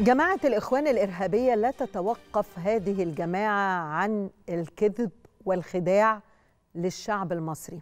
جماعة الإخوان الإرهابية لا تتوقف هذه الجماعة عن الكذب والخداع للشعب المصري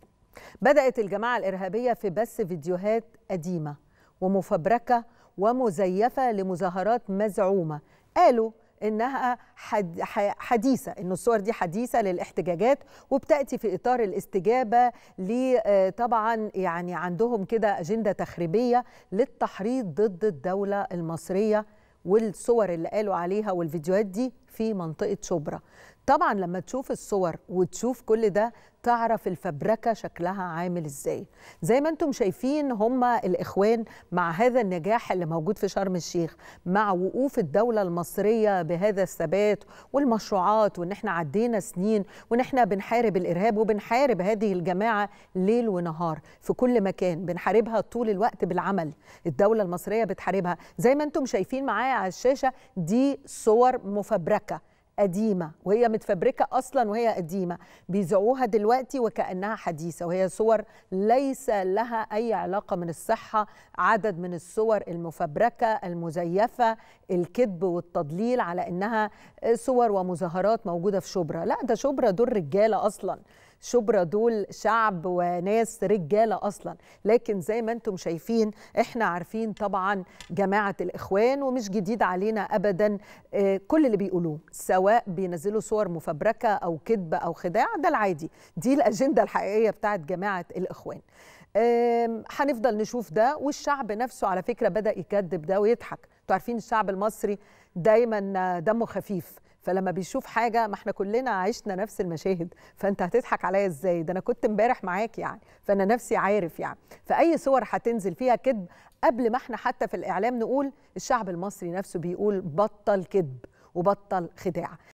بدأت الجماعة الإرهابية في بث فيديوهات قديمة ومفبركة ومزيفة لمظاهرات مزعومة قالوا انها حد حديثه ان الصور دي حديثه للاحتجاجات وبتاتي في اطار الاستجابه لطبعا آه، طبعا يعني عندهم كده اجنده تخريبيه للتحريض ضد الدوله المصريه والصور اللي قالوا عليها والفيديوهات دي في منطقه شبرا طبعا لما تشوف الصور وتشوف كل ده تعرف الفبركة شكلها عامل ازاي زي ما انتم شايفين هم الإخوان مع هذا النجاح اللي موجود في شرم الشيخ مع وقوف الدولة المصرية بهذا الثبات والمشروعات وان احنا عدينا سنين وان احنا بنحارب الإرهاب وبنحارب هذه الجماعة ليل ونهار في كل مكان بنحاربها طول الوقت بالعمل الدولة المصرية بتحاربها زي ما انتم شايفين معايا على الشاشة دي صور مفبركة قديمه وهي متفبركه اصلا وهي قديمه بيزعوها دلوقتي وكانها حديثه وهي صور ليس لها اي علاقه من الصحه عدد من الصور المفبركه المزيفه الكذب والتضليل على انها صور ومظاهرات موجوده في شبرا لا ده شبرا دور رجاله اصلا شبرا دول شعب وناس رجاله اصلا لكن زي ما انتم شايفين احنا عارفين طبعا جماعه الاخوان ومش جديد علينا ابدا آه، كل اللي بيقولوه سواء بينزلوا صور مفبركه او كذب او خداع ده العادي دي الاجنده الحقيقيه بتاعت جماعه الاخوان هنفضل نشوف ده والشعب نفسه على فكره بدا يكذب ده ويضحك تعرفين عارفين الشعب المصري دايما دمه خفيف فلما بيشوف حاجه ما احنا كلنا عشنا نفس المشاهد فانت هتضحك عليا ازاي ده انا كنت امبارح معاك يعني فانا نفسي عارف يعني فاي صور هتنزل فيها كذب قبل ما احنا حتى في الاعلام نقول الشعب المصري نفسه بيقول بطل كذب وبطل خداع